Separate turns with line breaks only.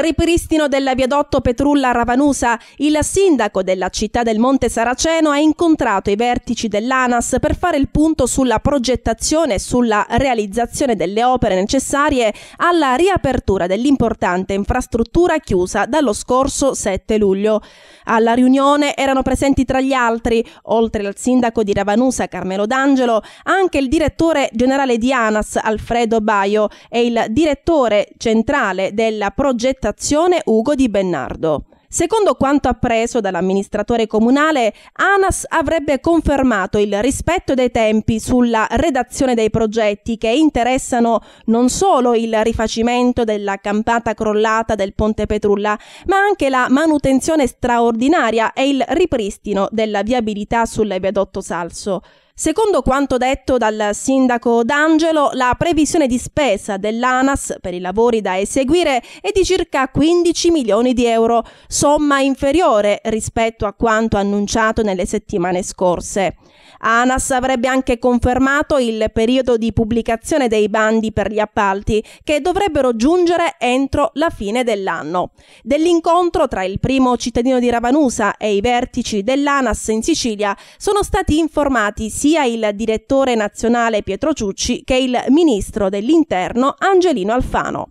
Ripristino del viadotto Petrulla Ravanusa, il sindaco della città del Monte Saraceno ha incontrato i vertici dell'ANAS per fare il punto sulla progettazione e sulla realizzazione delle opere necessarie alla riapertura dell'importante infrastruttura chiusa dallo scorso 7 luglio. Alla riunione erano presenti tra gli altri, oltre al sindaco di Ravanusa Carmelo D'Angelo, anche il direttore generale di ANAS Alfredo Baio e il direttore centrale della progettazione stazione Ugo di Bennardo. Secondo quanto appreso dall'amministratore comunale, ANAS avrebbe confermato il rispetto dei tempi sulla redazione dei progetti che interessano non solo il rifacimento della campata crollata del Ponte Petrulla, ma anche la manutenzione straordinaria e il ripristino della viabilità sull'Eviadotto Salso. Secondo quanto detto dal sindaco D'Angelo, la previsione di spesa dell'ANAS per i lavori da eseguire è di circa 15 milioni di euro, somma inferiore rispetto a quanto annunciato nelle settimane scorse. ANAS avrebbe anche confermato il periodo di pubblicazione dei bandi per gli appalti, che dovrebbero giungere entro la fine dell'anno. Dell'incontro tra il primo cittadino di Ravanusa e i vertici dell'ANAS in Sicilia sono stati informati sia sia il direttore nazionale Pietro Ciucci che il ministro dell'Interno Angelino Alfano.